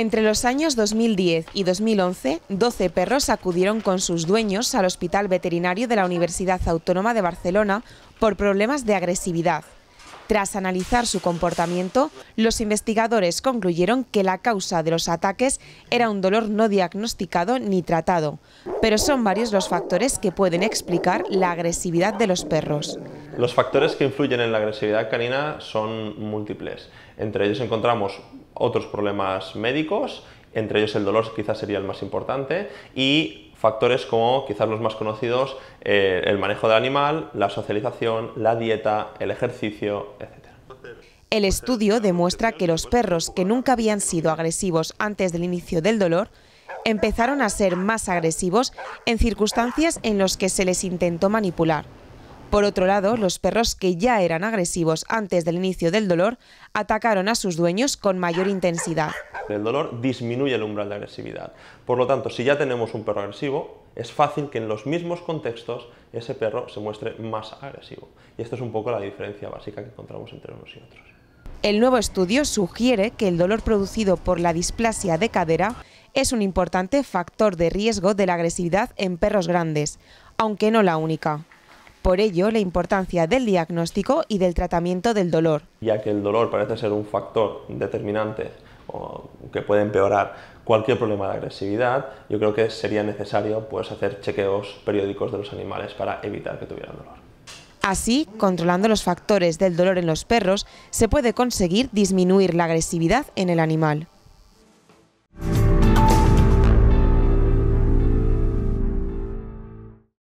Entre los años 2010 y 2011, 12 perros acudieron con sus dueños al Hospital Veterinario de la Universidad Autónoma de Barcelona por problemas de agresividad. Tras analizar su comportamiento, los investigadores concluyeron que la causa de los ataques era un dolor no diagnosticado ni tratado, pero son varios los factores que pueden explicar la agresividad de los perros. Los factores que influyen en la agresividad canina son múltiples. Entre ellos encontramos otros problemas médicos, entre ellos el dolor quizás sería el más importante, y factores como quizás los más conocidos, eh, el manejo del animal, la socialización, la dieta, el ejercicio, etc. El estudio demuestra que los perros que nunca habían sido agresivos antes del inicio del dolor empezaron a ser más agresivos en circunstancias en las que se les intentó manipular. Por otro lado, los perros que ya eran agresivos antes del inicio del dolor atacaron a sus dueños con mayor intensidad. El dolor disminuye el umbral de agresividad. Por lo tanto, si ya tenemos un perro agresivo, es fácil que en los mismos contextos ese perro se muestre más agresivo. Y esta es un poco la diferencia básica que encontramos entre unos y otros. El nuevo estudio sugiere que el dolor producido por la displasia de cadera es un importante factor de riesgo de la agresividad en perros grandes, aunque no la única. Por ello, la importancia del diagnóstico y del tratamiento del dolor. Ya que el dolor parece ser un factor determinante que puede empeorar cualquier problema de agresividad, yo creo que sería necesario pues, hacer chequeos periódicos de los animales para evitar que tuvieran dolor. Así, controlando los factores del dolor en los perros, se puede conseguir disminuir la agresividad en el animal.